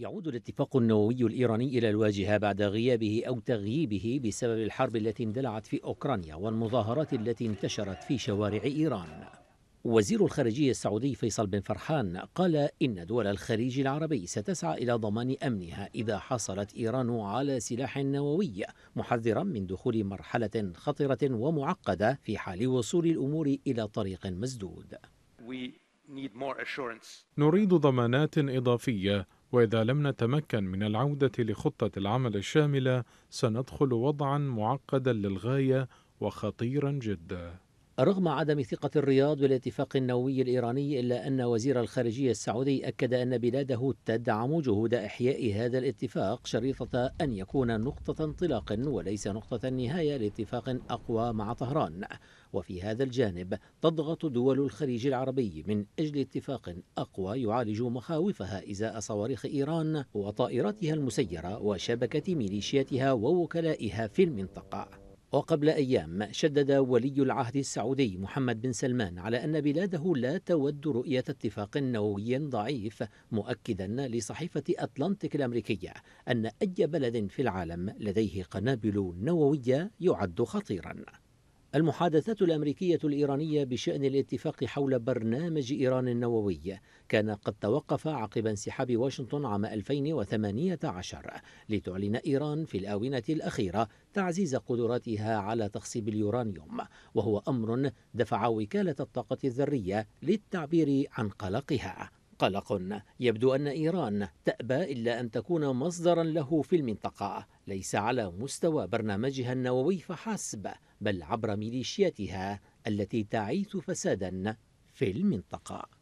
يعود الاتفاق النووي الإيراني إلى الواجهة بعد غيابه أو تغييبه بسبب الحرب التي اندلعت في أوكرانيا والمظاهرات التي انتشرت في شوارع إيران وزير الخارجية السعودي فيصل بن فرحان قال إن دول الخليج العربي ستسعى إلى ضمان أمنها إذا حصلت إيران على سلاح نووي محذرا من دخول مرحلة خطرة ومعقدة في حال وصول الأمور إلى طريق مسدود نريد ضمانات إضافية واذا لم نتمكن من العوده لخطه العمل الشامله سندخل وضعا معقدا للغايه وخطيرا جدا رغم عدم ثقة الرياض بالاتفاق النووي الإيراني إلا أن وزير الخارجية السعودي أكد أن بلاده تدعم جهود إحياء هذا الاتفاق شريطة أن يكون نقطة انطلاق وليس نقطة نهاية لاتفاق أقوى مع طهران وفي هذا الجانب تضغط دول الخليج العربي من أجل اتفاق أقوى يعالج مخاوفها إزاء صواريخ إيران وطائراتها المسيرة وشبكة ميليشياتها ووكلائها في المنطقة وقبل أيام شدد ولي العهد السعودي محمد بن سلمان على أن بلاده لا تود رؤية اتفاق نووي ضعيف مؤكدا لصحيفة أتلانتيك الأمريكية أن أي بلد في العالم لديه قنابل نووية يعد خطيرا المحادثات الأمريكية الإيرانية بشأن الاتفاق حول برنامج إيران النووي كان قد توقف عقب انسحاب واشنطن عام 2018 لتعلن إيران في الآونة الأخيرة تعزيز قدراتها على تخصيب اليورانيوم وهو أمر دفع وكالة الطاقة الذرية للتعبير عن قلقها قلق يبدو أن إيران تأبى إلا أن تكون مصدرا له في المنطقة ليس على مستوى برنامجها النووي فحسب بل عبر ميليشياتها التي تعيث فسادا في المنطقه